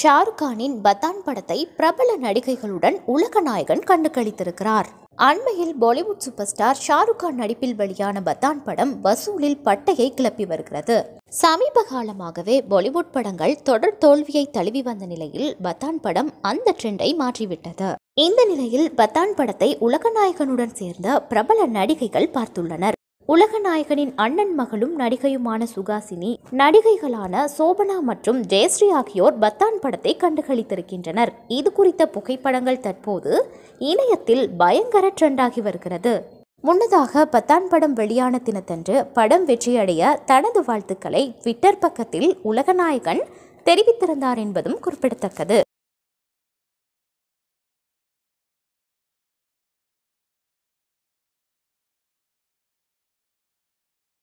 ஷாருக் கானின் பத்தான் படத்தை பிரபல நடிகைகளுடன் உலக நாயகன் கண்டுகளித்திருக்கிறார் அண்மையில் பாலிவுட் சூப்பர் ஸ்டார் ஷாருக் கான் நடிப்பில் வெளியான பத்தான் படம் வசூலில் பட்டையை கிளப்பி வருகிறது சமீப காலமாகவே பாலிவுட் படங்கள் தொடர் தோல்வியை தழுவி வந்த நிலையில் பத்தான் படம் அந்த ட்ரெண்டை மாற்றிவிட்டது இந்த நிலையில் பத்தான் படத்தை உலகநாயகனுடன் சேர்ந்த பிரபல நடிகைகள் பார்த்துள்ளனர் உலகநாயகனின் அண்ணன் மகளும் நடிகையுமான சுகாசினி நடிகைகளான சோபனா மற்றும் ஜெயஸ்ரீ ஆகியோர் பத்தான் படத்தை கண்டுகளித்திருக்கின்றனர் இது குறித்த புகைப்படங்கள் தற்போது இணையத்தில் பயங்கர ட்ரெண்டாகி வருகிறது முன்னதாக பத்தான் படம் வெளியான தினத்தன்று படம் வெற்றியடைய தனது வாழ்த்துக்களை ட்விட்டர் பக்கத்தில் உலகநாயகன் தெரிவித்திருந்தார் என்பதும் குறிப்பிடத்தக்கது